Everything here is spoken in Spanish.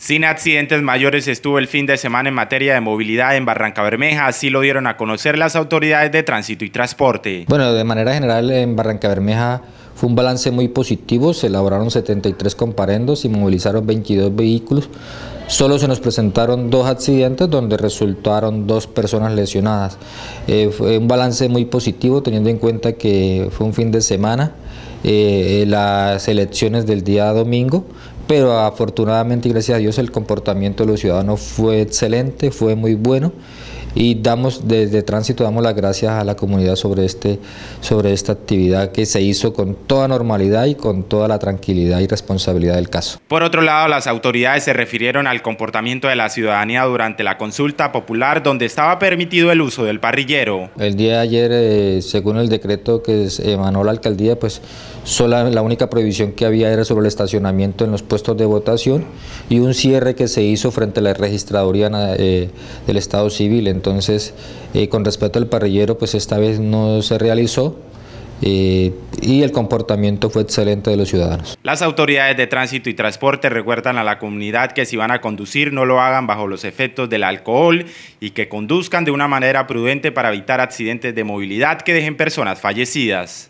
Sin accidentes mayores estuvo el fin de semana en materia de movilidad en Barranca Bermeja, así lo dieron a conocer las autoridades de tránsito y transporte. Bueno, de manera general en Barranca Bermeja fue un balance muy positivo, se elaboraron 73 comparendos y movilizaron 22 vehículos. Solo se nos presentaron dos accidentes donde resultaron dos personas lesionadas. Eh, fue un balance muy positivo teniendo en cuenta que fue un fin de semana. Eh, eh, las elecciones del día domingo, pero afortunadamente, gracias a Dios, el comportamiento de los ciudadanos fue excelente, fue muy bueno y damos desde Tránsito damos las gracias a la comunidad sobre, este, sobre esta actividad que se hizo con toda normalidad y con toda la tranquilidad y responsabilidad del caso. Por otro lado, las autoridades se refirieron al comportamiento de la ciudadanía durante la consulta popular donde estaba permitido el uso del parrillero. El día de ayer, eh, según el decreto que emanó la alcaldía, pues sola, la única prohibición que había era sobre el estacionamiento en los puestos de votación y un cierre que se hizo frente a la registraduría eh, del Estado Civil. Entonces, eh, con respecto al parrillero, pues esta vez no se realizó. Eh, y el comportamiento fue excelente de los ciudadanos. Las autoridades de tránsito y transporte recuerdan a la comunidad que si van a conducir no lo hagan bajo los efectos del alcohol y que conduzcan de una manera prudente para evitar accidentes de movilidad que dejen personas fallecidas.